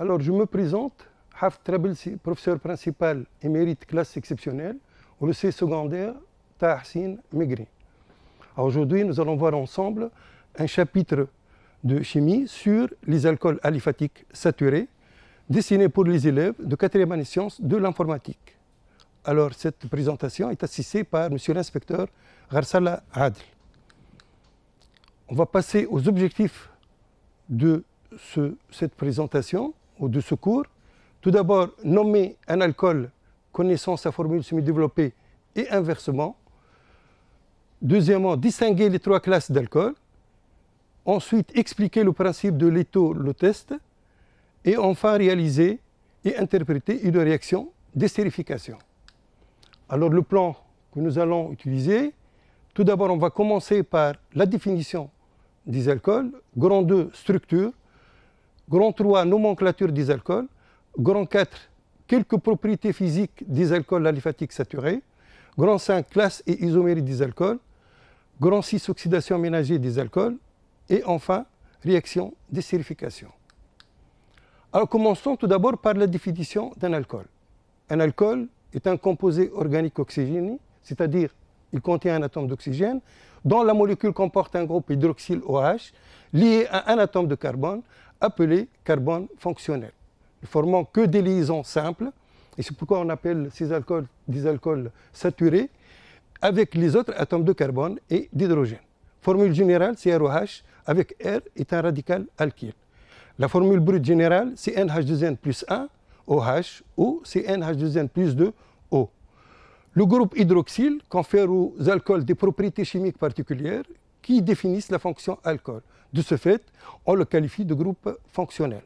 Alors, je me présente, Haf Trabelsi, professeur principal émérite classe exceptionnelle, au lycée secondaire Tahsin Megri. Aujourd'hui, nous allons voir ensemble un chapitre de chimie sur les alcools aliphatiques saturés, destiné pour les élèves de 4e année sciences de l'informatique. Alors, cette présentation est assistée par M. l'inspecteur Gharsala Adl. On va passer aux objectifs de cette présentation ou de secours. Tout d'abord, nommer un alcool connaissant sa formule semi-développée et inversement. Deuxièmement, distinguer les trois classes d'alcool. Ensuite, expliquer le principe de l'étau, le test. Et enfin, réaliser et interpréter une réaction d'estérification. Alors, le plan que nous allons utiliser, tout d'abord, on va commencer par la définition des alcools. grande structure. Grand 3, nomenclature des alcools. Grand 4, quelques propriétés physiques des alcools aliphatiques saturés. Grand 5, classe et isomérie des alcools. Grand 6, oxydation ménagée des alcools. Et enfin, réaction des sérifications. Alors commençons tout d'abord par la définition d'un alcool. Un alcool est un composé organique oxygéné, c'est-à-dire il contient un atome d'oxygène, dont la molécule comporte un groupe hydroxyle OH lié à un atome de carbone appelé carbone fonctionnel. Ne formant que des liaisons simples, et c'est pourquoi on appelle ces alcools des alcools saturés, avec les autres atomes de carbone et d'hydrogène. Formule générale, ROH, avec R est un radical alkyle. La formule brute générale, c'est NH2N plus 1, OH, ou c'est NH2N plus 2, O. Le groupe hydroxyle confère aux alcools des propriétés chimiques particulières qui définissent la fonction alcool. De ce fait, on le qualifie de groupe fonctionnel.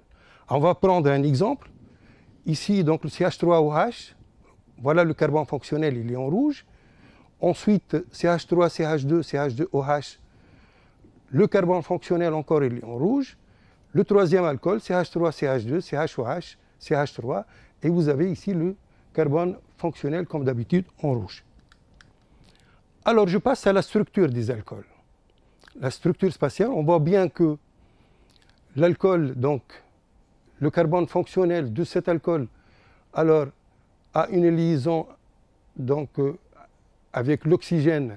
On va prendre un exemple. Ici, donc le CH3OH, voilà le carbone fonctionnel, il est en rouge. Ensuite, CH3, CH2, CH2OH, le carbone fonctionnel encore, il est en rouge. Le troisième alcool, CH3, CH2, CHOH, CH3. Et vous avez ici le carbone fonctionnel, comme d'habitude, en rouge. Alors, je passe à la structure des alcools la structure spatiale, on voit bien que l'alcool, donc le carbone fonctionnel de cet alcool, alors a une liaison donc euh, avec l'oxygène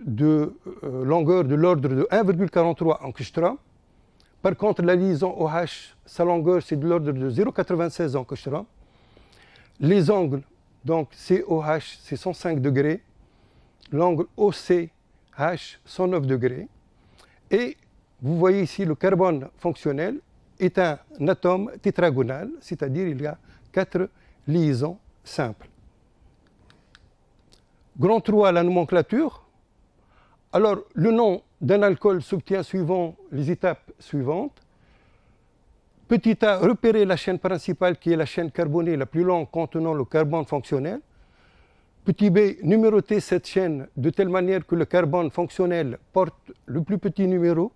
de euh, longueur de l'ordre de 1,43 en Par contre, la liaison OH, sa longueur, c'est de l'ordre de 0,96 en Les angles, donc COH, c'est 105 degrés. L'angle OC, H 109 degrés. Et vous voyez ici le carbone fonctionnel est un atome tétragonal, c'est-à-dire il y a quatre liaisons simples. Grand 3, la nomenclature. Alors, le nom d'un alcool s'obtient suivant les étapes suivantes. Petit a, repérer la chaîne principale qui est la chaîne carbonée la plus longue contenant le carbone fonctionnel petit b, numéroter cette chaîne de telle manière que le carbone fonctionnel porte le plus petit numéro.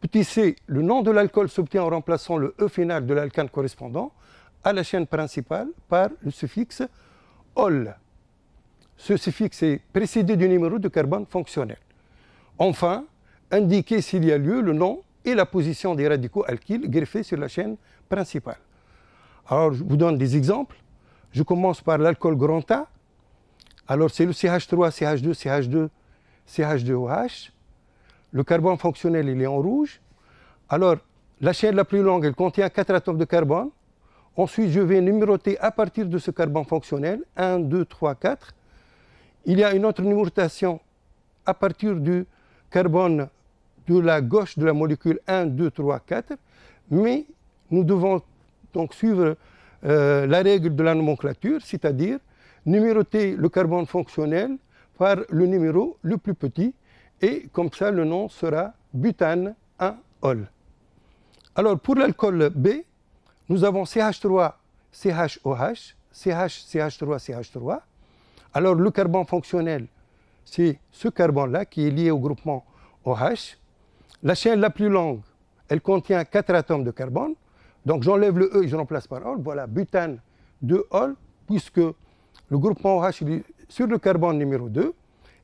Petit c, le nom de l'alcool s'obtient en remplaçant le E final de l'alcane correspondant à la chaîne principale par le suffixe ol. Ce suffixe est précédé du numéro de carbone fonctionnel. Enfin, indiquer s'il y a lieu le nom et la position des radicaux alkyles greffés sur la chaîne principale. Alors, je vous donne des exemples. Je commence par l'alcool grand A, alors c'est le CH3, CH2, CH2, CH2OH. Le carbone fonctionnel, il est en rouge. Alors, la chaîne la plus longue, elle contient quatre atomes de carbone. Ensuite, je vais numéroter à partir de ce carbone fonctionnel, 1, 2, 3, 4. Il y a une autre numérotation à partir du carbone de la gauche de la molécule 1, 2, 3, 4. Mais nous devons donc suivre euh, la règle de la nomenclature, c'est-à-dire numéroter le carbone fonctionnel par le numéro le plus petit et comme ça le nom sera butane 1-ol. Alors pour l'alcool B, nous avons CH3, CHOH, CH, CH3, CH3. Alors le carbone fonctionnel, c'est ce carbone-là qui est lié au groupement OH. La chaîne la plus longue, elle contient 4 atomes de carbone. Donc j'enlève le E et je remplace par ol. Voilà, butane 2-ol, puisque le groupement OH sur le carbone numéro 2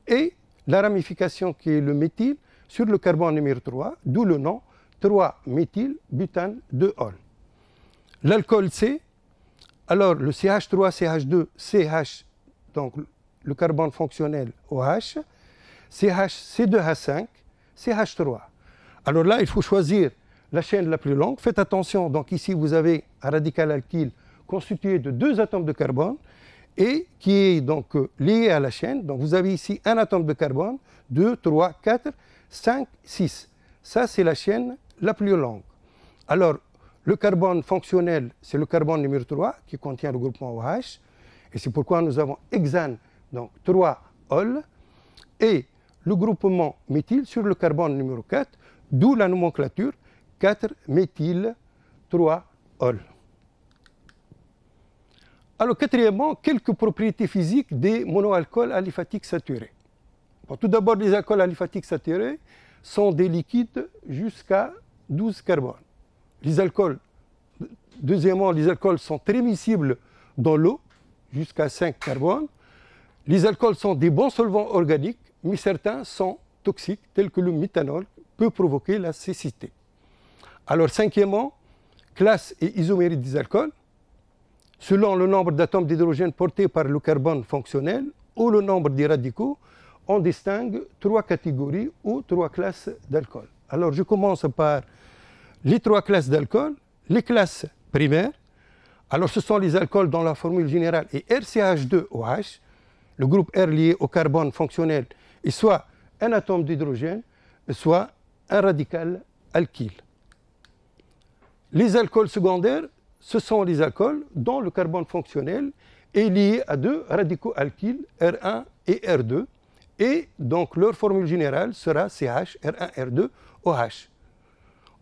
et la ramification qui est le méthyle sur le carbone numéro 3, d'où le nom 3 butane 2 ol L'alcool C, alors le CH3, CH2, CH, donc le carbone fonctionnel OH, CH, C2H5, CH3. Alors là, il faut choisir la chaîne la plus longue. Faites attention, donc ici vous avez un radical alkyle constitué de deux atomes de carbone et qui est donc euh, lié à la chaîne. Donc vous avez ici un atome de carbone, 2, 3, 4, 5, 6. Ça, c'est la chaîne la plus longue. Alors, le carbone fonctionnel, c'est le carbone numéro 3 qui contient le groupement OH. Et c'est pourquoi nous avons hexane, donc 3 ol, et le groupement méthyle sur le carbone numéro 4, d'où la nomenclature 4 méthyl 3 ol. Alors, quatrièmement, quelques propriétés physiques des monoalcools aliphatiques saturés. tout d'abord, les alcools aliphatiques saturés sont des liquides jusqu'à 12 carbones. Les alcools, deuxièmement, les alcools sont miscibles dans l'eau, jusqu'à 5 carbones. Les alcools sont des bons solvants organiques, mais certains sont toxiques, tels que le méthanol, peut provoquer la cécité. Alors, cinquièmement, classe et isomérie des alcools selon le nombre d'atomes d'hydrogène portés par le carbone fonctionnel ou le nombre des radicaux, on distingue trois catégories ou trois classes d'alcool. Alors je commence par les trois classes d'alcool, les classes primaires. Alors ce sont les alcools dont la formule générale est RCH2OH. Le groupe R lié au carbone fonctionnel est soit un atome d'hydrogène, soit un radical alkyle. Les alcools secondaires ce sont les alcools dont le carbone fonctionnel est lié à deux radicaux alkyles R1 et R2. Et donc leur formule générale sera CH, R1, R2, OH.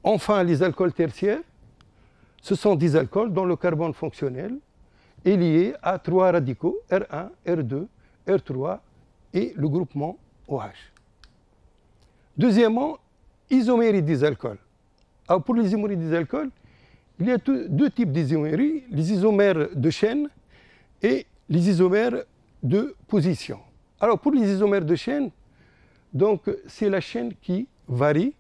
Enfin, les alcools tertiaires, ce sont des alcools dont le carbone fonctionnel est lié à trois radicaux R1, R2, R3 et le groupement OH. Deuxièmement, isomérie des alcools. Alors pour les des alcools, il y a deux types d'isomérie les isomères de chaîne et les isomères de position. Alors pour les isomères de chaîne, donc c'est la chaîne qui varie.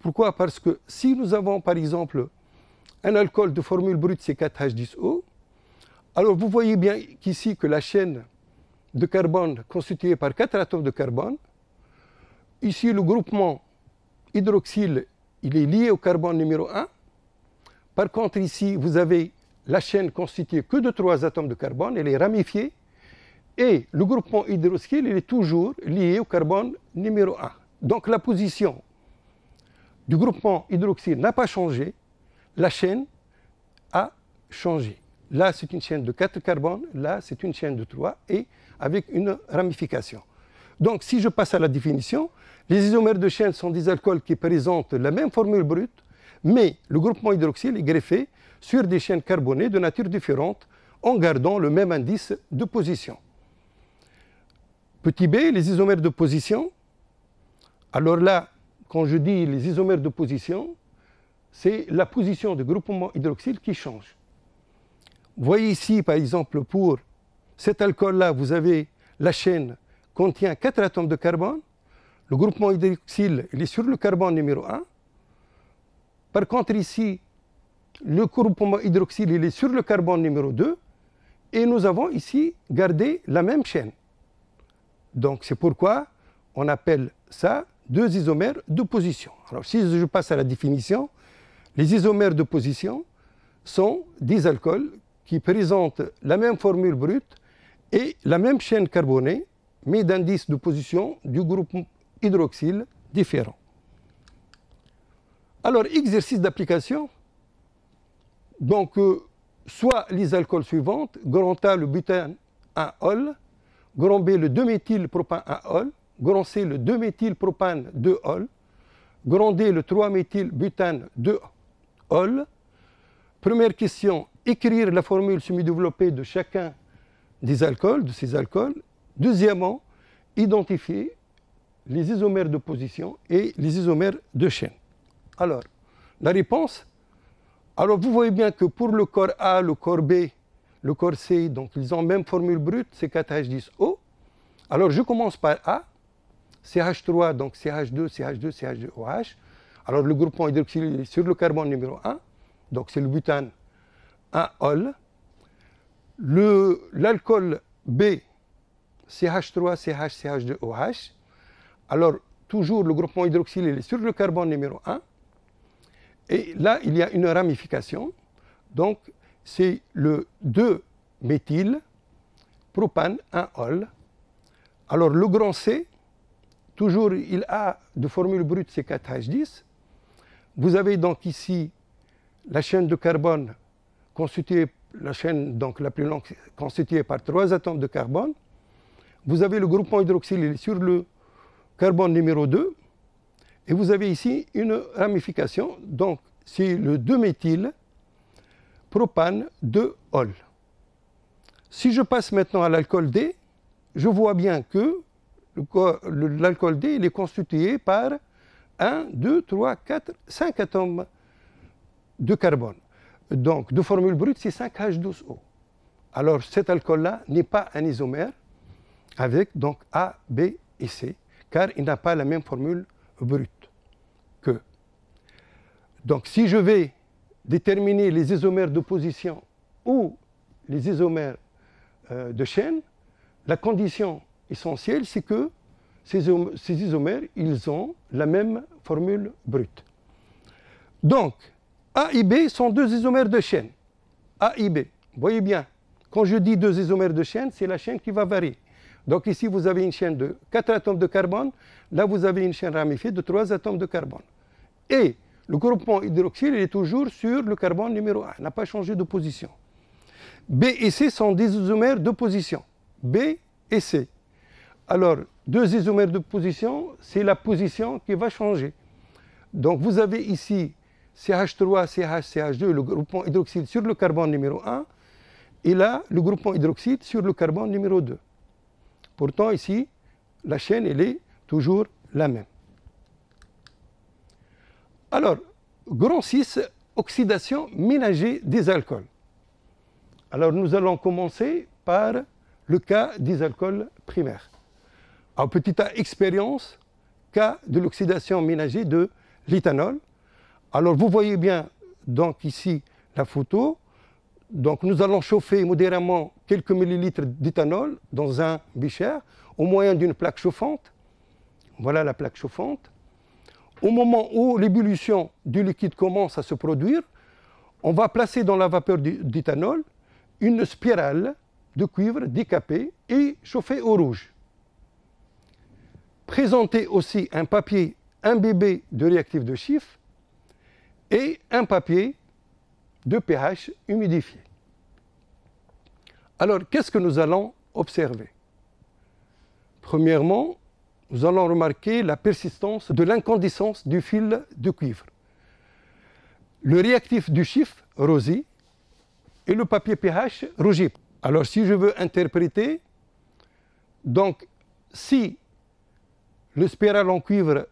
Pourquoi Parce que si nous avons par exemple un alcool de formule brute C4H10O, alors vous voyez bien qu'ici que la chaîne de carbone constituée par quatre atomes de carbone, ici le groupement hydroxyle il est lié au carbone numéro 1, par contre, ici, vous avez la chaîne constituée que de trois atomes de carbone, elle est ramifiée, et le groupement hydroxyle, il est toujours lié au carbone numéro 1. Donc la position du groupement hydroxyle n'a pas changé, la chaîne a changé. Là, c'est une chaîne de 4 carbones, là, c'est une chaîne de 3, et avec une ramification. Donc, si je passe à la définition, les isomères de chaîne sont des alcools qui présentent la même formule brute, mais le groupement hydroxyle est greffé sur des chaînes carbonées de nature différente en gardant le même indice de position. Petit b, les isomères de position. Alors là, quand je dis les isomères de position, c'est la position du groupement hydroxyle qui change. Vous voyez ici, par exemple, pour cet alcool-là, vous avez la chaîne contient 4 atomes de carbone. Le groupement hydroxyle est sur le carbone numéro 1. Par contre, ici, le groupement hydroxyle, est sur le carbone numéro 2. Et nous avons ici gardé la même chaîne. Donc, c'est pourquoi on appelle ça deux isomères de position. Alors, si je passe à la définition, les isomères de position sont des alcools qui présentent la même formule brute et la même chaîne carbonée, mais d'indices de position du groupe hydroxyle différent. Alors, exercice d'application. Donc, euh, soit les alcools suivants, grand A le butane 1-ol, grand B le 2-méthylpropane 1-ol, grand C le 2-méthylpropane 2-ol, grand D le 3-méthylbutane 2-ol. Première question, écrire la formule semi-développée de chacun des alcools, de ces alcools. Deuxièmement, identifier les isomères de position et les isomères de chaîne alors La réponse Alors vous voyez bien que pour le corps A, le corps B, le corps C, donc ils ont même formule brute, c'est 4H10O. Alors je commence par A, CH3, donc CH2, CH2, CH2, OH. Alors le groupement hydroxyle est sur le carbone numéro 1, donc c'est le butane 1-ol. L'alcool B, CH3, CH, CH2, OH. Alors toujours le groupement hydroxyle est sur le carbone numéro 1. Et là, il y a une ramification. Donc, c'est le 2 méthyl propane 1-ol. Alors, le grand C, toujours, il a de formule brute C4H10. Vous avez donc ici la chaîne de carbone constituée, la chaîne donc la plus longue constituée par trois atomes de carbone. Vous avez le groupement hydroxyle sur le carbone numéro 2. Et vous avez ici une ramification, donc c'est le 2-méthyle propane 2-ol. Si je passe maintenant à l'alcool D, je vois bien que l'alcool D il est constitué par 1, 2, 3, 4, 5 atomes de carbone. Donc, de formule brute, c'est 5H12O. Alors, cet alcool-là n'est pas un isomère avec donc A, B et C, car il n'a pas la même formule brute que. Donc si je vais déterminer les isomères d'opposition ou les isomères euh, de chaîne, la condition essentielle, c'est que ces, ces isomères, ils ont la même formule brute. Donc, A et B sont deux isomères de chaîne. A et B. Voyez bien, quand je dis deux isomères de chaîne, c'est la chaîne qui va varier. Donc ici, vous avez une chaîne de 4 atomes de carbone. Là, vous avez une chaîne ramifiée de 3 atomes de carbone. Et le groupement hydroxyle est toujours sur le carbone numéro 1, n'a pas changé de position. B et C sont des isomères de position. B et C. Alors, deux isomères de position, c'est la position qui va changer. Donc, vous avez ici CH3, CH, CH2, le groupement hydroxyde sur le carbone numéro 1, et là, le groupement hydroxyde sur le carbone numéro 2. Pourtant, ici, la chaîne, elle est toujours la même. Alors, grand 6, oxydation ménagée des alcools. Alors, nous allons commencer par le cas des alcools primaires. En petite expérience, cas de l'oxydation ménagée de l'éthanol. Alors, vous voyez bien, donc ici, la photo. Donc nous allons chauffer modérément quelques millilitres d'éthanol dans un bichère au moyen d'une plaque chauffante. Voilà la plaque chauffante. Au moment où l'ébullition du liquide commence à se produire, on va placer dans la vapeur d'éthanol une spirale de cuivre décapée et chauffée au rouge. Présentez aussi un papier imbibé de réactif de chiffre et un papier de pH humidifié. Alors, qu'est-ce que nous allons observer Premièrement, nous allons remarquer la persistance de l'incandescence du fil de cuivre. Le réactif du chiffre, rosie, et le papier pH, rougi. Alors, si je veux interpréter, donc, si le spiral en cuivre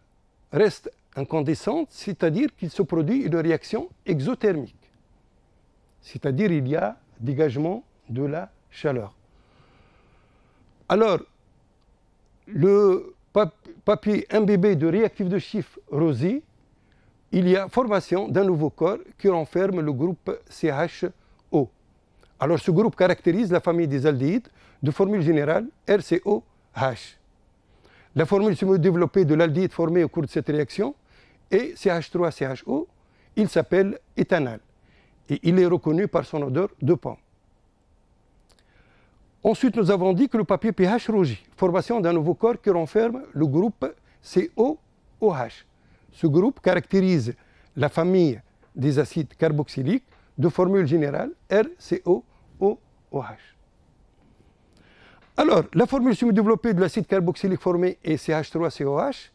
reste incandescente, c'est-à-dire qu'il se produit une réaction exothermique c'est-à-dire il y a dégagement de la chaleur. Alors, le papier imbibé de réactif de chiffre ROSI, il y a formation d'un nouveau corps qui renferme le groupe CHO. Alors, ce groupe caractérise la famille des aldéhydes de formule générale RCOH. La formule semi-développée de l'aldéhyde formée au cours de cette réaction est CH3CHO. Il s'appelle éthanal et il est reconnu par son odeur de pain. Ensuite, nous avons dit que le papier pH rougit, formation d'un nouveau corps qui renferme le groupe COOH. Ce groupe caractérise la famille des acides carboxyliques de formule générale RCOOH. Alors, la formule semi-développée de l'acide carboxylique formé est CH3COH.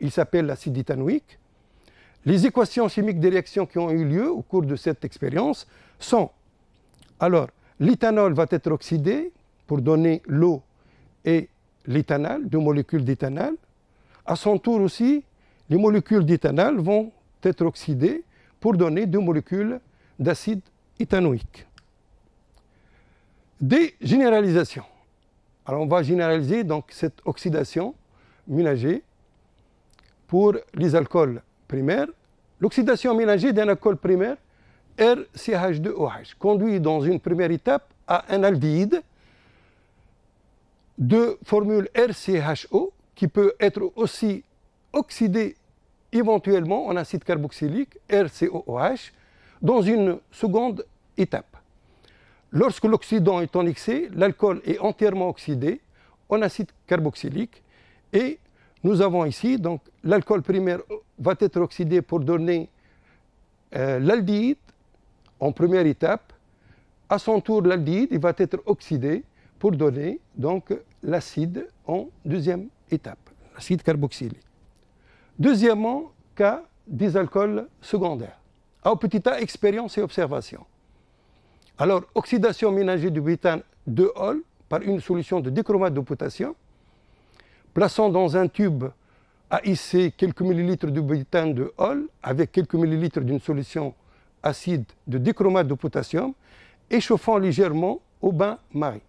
Il s'appelle l'acide éthanoïque. Les équations chimiques des réactions qui ont eu lieu au cours de cette expérience sont alors l'éthanol va être oxydé pour donner l'eau et l'éthanol, deux molécules d'éthanol. À son tour aussi, les molécules d'éthanol vont être oxydées pour donner deux molécules d'acide éthanoïque. Des généralisations. Alors on va généraliser donc cette oxydation ménagée pour les alcools l'oxydation mélangée d'un alcool primaire, RCH2OH, conduit dans une première étape à un aldéhyde de formule RCHO qui peut être aussi oxydé éventuellement en acide carboxylique RCOOH dans une seconde étape. Lorsque l'oxydant est en excès, l'alcool est entièrement oxydé en acide carboxylique et nous avons ici, donc l'alcool primaire va être oxydé pour donner euh, l'aldéhyde en première étape. À son tour, l'aldéhyde va être oxydé pour donner donc l'acide en deuxième étape, l'acide carboxylique. Deuxièmement, cas des alcools secondaires. A petit a, expérience et observation. Alors, oxydation ménagée du butane de ol par une solution de dichromate de potassium plaçant dans un tube à hisser quelques millilitres de butane de Hol avec quelques millilitres d'une solution acide de dichromate de potassium, échauffant légèrement au bain-marie.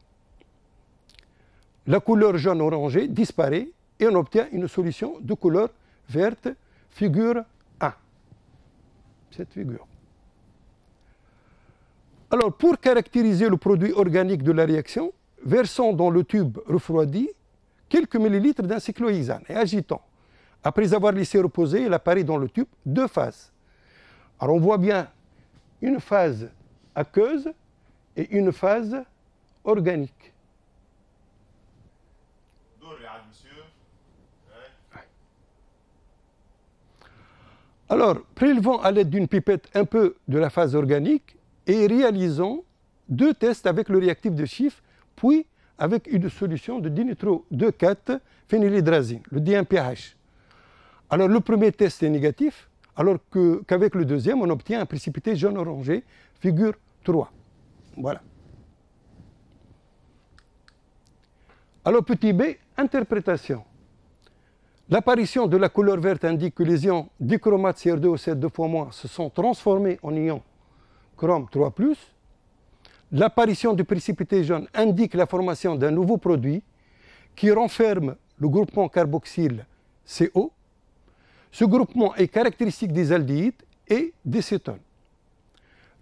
La couleur jaune-orangée disparaît et on obtient une solution de couleur verte, figure A. Cette figure. Alors, pour caractériser le produit organique de la réaction, versons dans le tube refroidi quelques millilitres d'un cyclohexane et agitant. Après avoir laissé reposer, il apparaît dans le tube deux phases. Alors on voit bien une phase aqueuse et une phase organique. Alors, prélevons à l'aide d'une pipette un peu de la phase organique et réalisons deux tests avec le réactif de Schiff, puis avec une solution de dinitro-2,4 phénylhydrazine, le DMPH. Alors le premier test est négatif, alors qu'avec le deuxième, on obtient un précipité jaune orangé, figure 3. Voilà. Alors petit b, interprétation. L'apparition de la couleur verte indique que les ions dichromate CR2O7 2 se sont transformés en ions chrome 3+, l'apparition du précipité jaune indique la formation d'un nouveau produit qui renferme le groupement carboxyle CO. Ce groupement est caractéristique des aldéhydes et des cétones.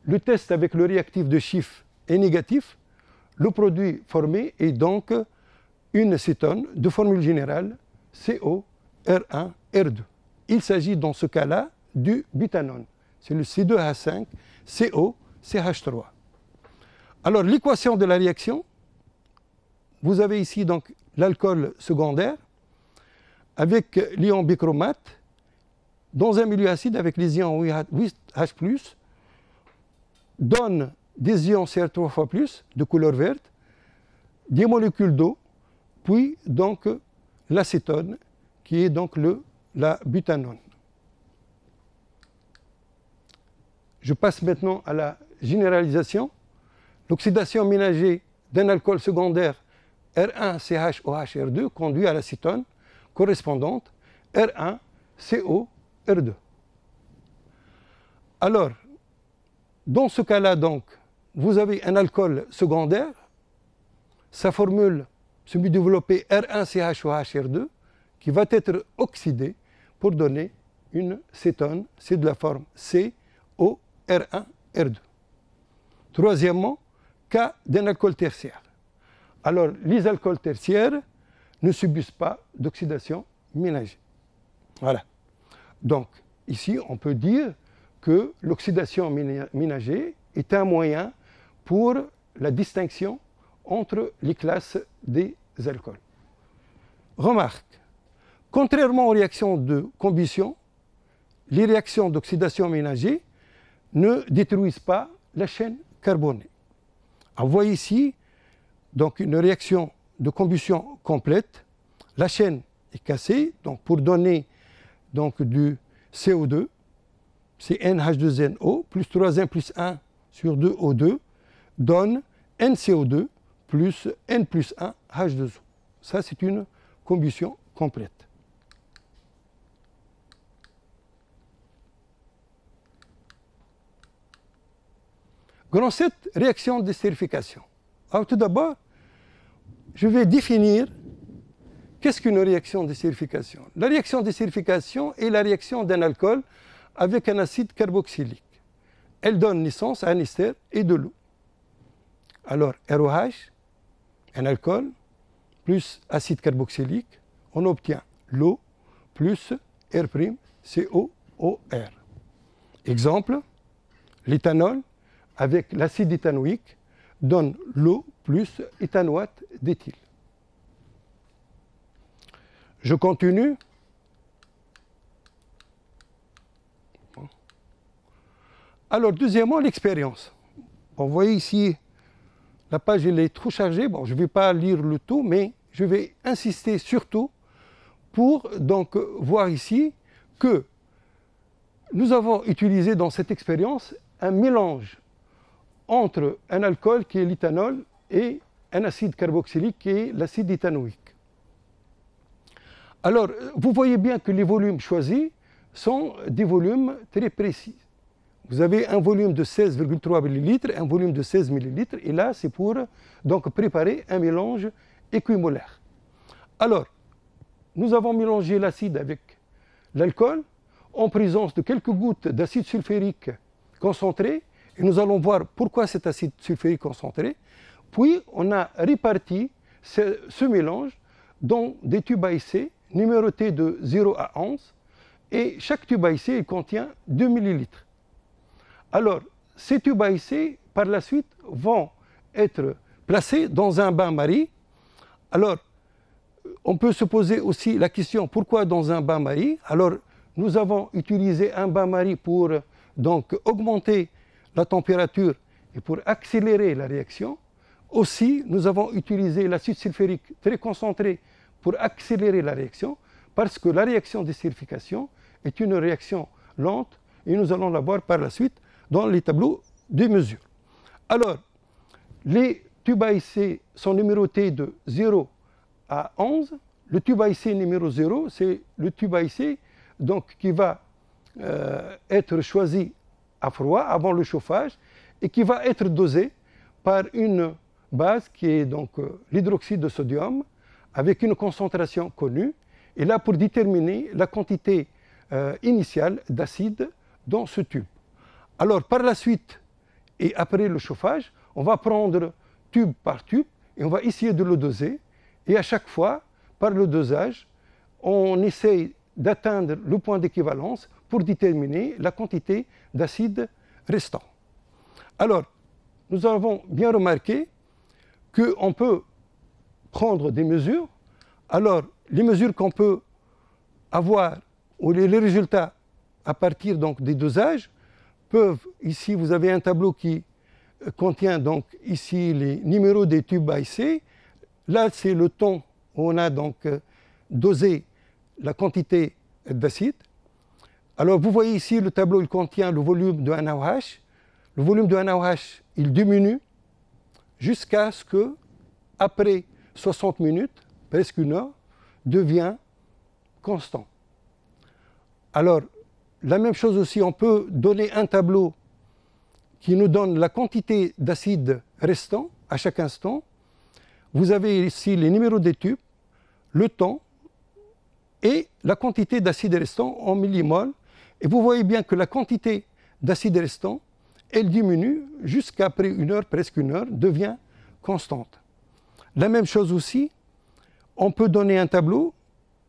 Le test avec le réactif de Schiff est négatif. Le produit formé est donc une cétone de formule générale CO R1 R2. Il s'agit dans ce cas-là du butanone. C'est le C2H5 CO 3 alors l'équation de la réaction, vous avez ici donc l'alcool secondaire avec l'ion bichromate dans un milieu acide avec les ions h donne des ions CR3 de couleur verte, des molécules d'eau, puis donc l'acétone qui est donc le, la butanone. Je passe maintenant à la généralisation. L'oxydation ménagée d'un alcool secondaire R1CHOHR2 conduit à la cétone correspondante R1COR2. Alors, dans ce cas-là, donc, vous avez un alcool secondaire, sa formule semi-développée R1CHOHR2 qui va être oxydée pour donner une cétone, c'est de la forme COR1R2. Troisièmement, cas d'un alcool tertiaire. Alors, les alcools tertiaires ne subissent pas d'oxydation ménagée. Voilà. Donc, ici, on peut dire que l'oxydation ménagée est un moyen pour la distinction entre les classes des alcools. Remarque, contrairement aux réactions de combustion, les réactions d'oxydation ménagée ne détruisent pas la chaîne carbonée. On voit ici donc une réaction de combustion complète. La chaîne est cassée donc pour donner donc du CO2. C'est NH2NO plus 3N plus 1 sur 2O2 donne NCO2 plus N plus 1 H2O. Ça, c'est une combustion complète. Grand 7, réaction de stérification. Alors tout d'abord, je vais définir qu'est-ce qu'une réaction de La réaction de est la réaction d'un alcool avec un acide carboxylique. Elle donne naissance à un ester et de l'eau. Alors ROH, un alcool, plus acide carboxylique, on obtient l'eau plus R', COOR. Exemple, l'éthanol avec l'acide éthanoïque donne l'eau plus éthanoate d'éthyle. Je continue. Alors, deuxièmement, l'expérience. vous voyez ici, la page est trop chargée. Bon, je ne vais pas lire le tout, mais je vais insister surtout pour donc voir ici que nous avons utilisé dans cette expérience un mélange entre un alcool qui est l'éthanol et un acide carboxylique qui est l'acide éthanoïque. Alors, vous voyez bien que les volumes choisis sont des volumes très précis. Vous avez un volume de 16,3 ml, un volume de 16 ml, et là, c'est pour donc, préparer un mélange équimolaire. Alors, nous avons mélangé l'acide avec l'alcool en présence de quelques gouttes d'acide sulfurique concentré et nous allons voir pourquoi cet acide sulfurique concentré. Puis, on a réparti ce, mélange dans des tubes à essai numérotés de 0 à 11. Et chaque tube à essai contient 2 millilitres. Alors, ces tubes à essai, par la suite, vont être placés dans un bain-marie. Alors, on peut se poser aussi la question pourquoi dans un bain-marie Alors, nous avons utilisé un bain-marie pour donc augmenter la température et pour accélérer la réaction. Aussi, nous avons utilisé l'acide sulfurique très concentré pour accélérer la réaction, parce que la réaction d'estérification est une réaction lente et nous allons la voir par la suite dans les tableaux de mesures. Alors, les tubes AIC sont numérotés de 0 à 11. Le tube à numéro 0, c'est le tube AIC donc, qui va euh, être choisi à froid avant le chauffage et qui va être dosé par une base qui est donc euh, l'hydroxyde de sodium avec une concentration connue et là pour déterminer la quantité euh, initiale d'acide dans ce tube. Alors par la suite et après le chauffage, on va prendre tube par tube et on va essayer de le doser et à chaque fois par le dosage, on essaye d'atteindre le point d'équivalence pour déterminer la quantité d'acide restant. Alors, nous avons bien remarqué qu'on peut prendre des mesures. Alors, les mesures qu'on peut avoir ou les résultats à partir donc des dosages peuvent, ici vous avez un tableau qui euh, contient donc ici les numéros des tubes IC. Là, c'est le temps où on a donc euh, dosé la quantité d'acide. Alors vous voyez ici, le tableau, il contient le volume de NAOH. Le volume de NAOH il diminue jusqu'à ce que, après 60 minutes, presque une heure, devient constant. Alors, la même chose aussi, on peut donner un tableau qui nous donne la quantité d'acide restant à chaque instant. Vous avez ici les numéros des tubes, le temps et la quantité d'acide restant en millimoles et vous voyez bien que la quantité d'acide restant, elle diminue jusqu'après une heure, presque une heure, devient constante. La même chose aussi, on peut donner un tableau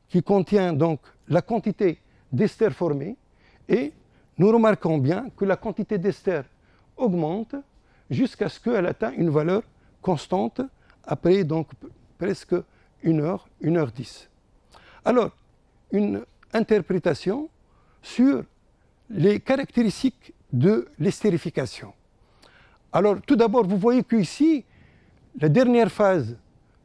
qui contient donc la quantité d'ester formé et nous remarquons bien que la quantité d'ester augmente jusqu'à ce qu'elle atteigne une valeur constante après donc presque une heure, une heure dix. Alors, une interprétation sur les caractéristiques de l'estérification. Alors, tout d'abord, vous voyez qu'ici, la dernière phase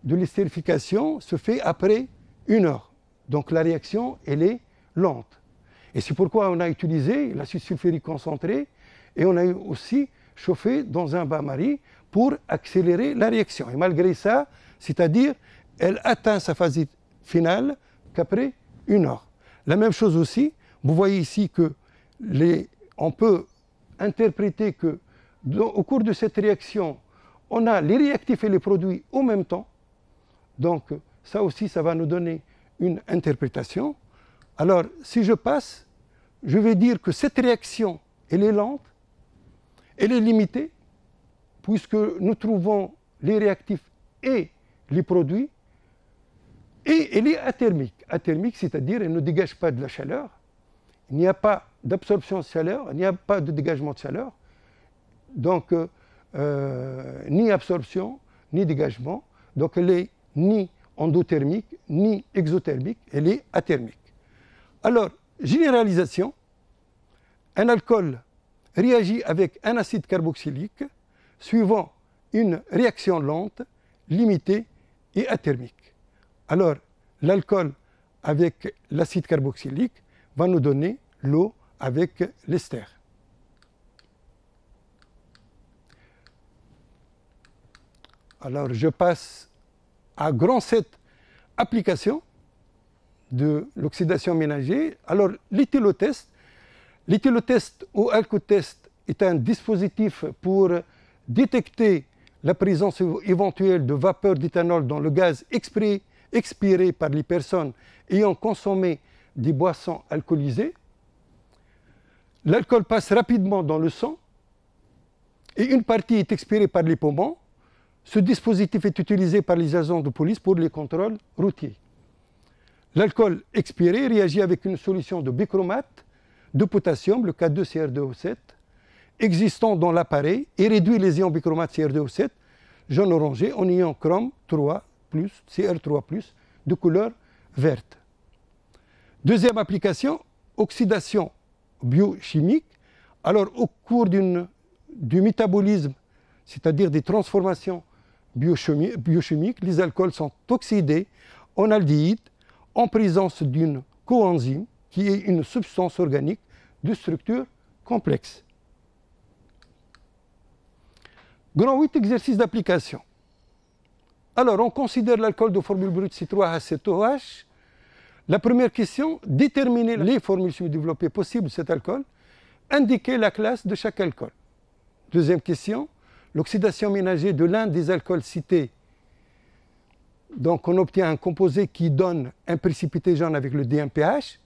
de l'estérification se fait après une heure. Donc, la réaction, elle est lente. Et c'est pourquoi on a utilisé l'acide sulfurique concentré et on a aussi chauffé dans un bain-marie pour accélérer la réaction. Et malgré ça, c'est-à-dire, elle atteint sa phase finale qu'après une heure. La même chose aussi vous voyez ici que les, on peut interpréter que au cours de cette réaction, on a les réactifs et les produits au même temps. Donc ça aussi, ça va nous donner une interprétation. Alors si je passe, je vais dire que cette réaction, elle est lente, elle est limitée, puisque nous trouvons les réactifs et les produits, et elle est athermique. Athermique, c'est-à-dire elle ne dégage pas de la chaleur, il n'y a pas d'absorption de chaleur, il n'y a pas de dégagement de chaleur. Donc, euh, euh, ni absorption, ni dégagement. Donc, elle est ni endothermique, ni exothermique, elle est athermique. Alors, généralisation, un alcool réagit avec un acide carboxylique suivant une réaction lente, limitée et athermique. Alors, l'alcool avec l'acide carboxylique va nous donner l'eau avec l'ester. Alors je passe à grand 7, application de l'oxydation ménagée. Alors l'éthylotest, l'éthylotest ou test est un dispositif pour détecter la présence éventuelle de vapeur d'éthanol dans le gaz expiré par les personnes ayant consommé des boissons alcoolisées, l'alcool passe rapidement dans le sang et une partie est expirée par les poumons. Ce dispositif est utilisé par les agents de police pour les contrôles routiers. L'alcool expiré réagit avec une solution de bichromate de potassium, le K2CR2O7, existant dans l'appareil et réduit les ions bichromate CR2O7 jaune orangé en ion chrome 3 CR3 de couleur verte. Deuxième application, oxydation biochimique. Alors, au cours du métabolisme, c'est-à-dire des transformations biochimiques, les alcools sont oxydés en aldéhyde en présence d'une coenzyme qui est une substance organique de structure complexe. Grand 8, exercice d'application. Alors, on considère l'alcool de formule brute C3H7OH la première question, déterminer les formules sub-développées possibles de cet alcool, indiquer la classe de chaque alcool. Deuxième question, l'oxydation ménagée de l'un des alcools cités. Donc on obtient un composé qui donne un précipité jaune avec le DMPH.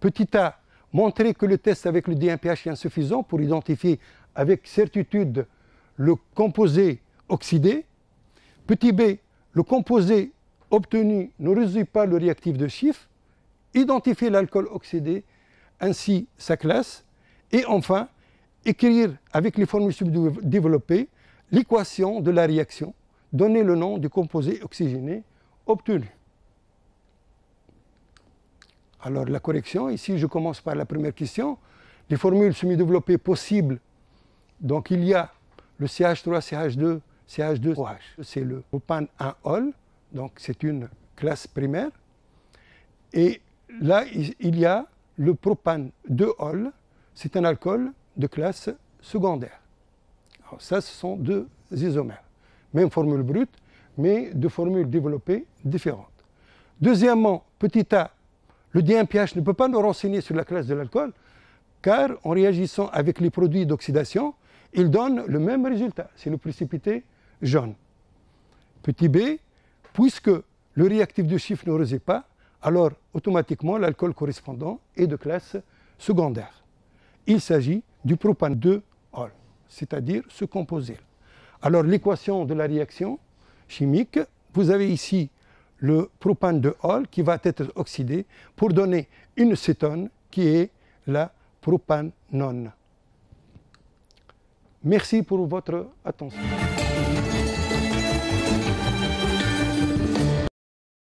Petit a, montrer que le test avec le DMPH est insuffisant pour identifier avec certitude le composé oxydé. Petit b, le composé obtenu ne résout pas le réactif de chiffre identifier l'alcool oxydé, ainsi sa classe, et enfin écrire avec les formules subdéveloppées l'équation de la réaction, donner le nom du composé oxygéné obtenu. Alors la correction, ici je commence par la première question. Les formules semi-développées possibles, donc il y a le CH3CH2, CH2OH, c'est le propane 1 ol donc c'est une classe primaire. Et là, il y a le propane 2 ol C'est un alcool de classe secondaire. ça, ce sont deux isomères. Même formule brute, mais deux formules développées différentes. Deuxièmement, petit a, le DMPH ne peut pas nous renseigner sur la classe de l'alcool, car en réagissant avec les produits d'oxydation, il donne le même résultat, c'est le précipité jaune. Petit b, puisque le réactif de chiffre ne rosé pas, alors automatiquement l'alcool correspondant est de classe secondaire. Il s'agit du propane 2 ol, c'est-à-dire ce composé. Alors l'équation de la réaction chimique, vous avez ici le propane 2 ol qui va être oxydé pour donner une cétone qui est la propanone. Merci pour votre attention.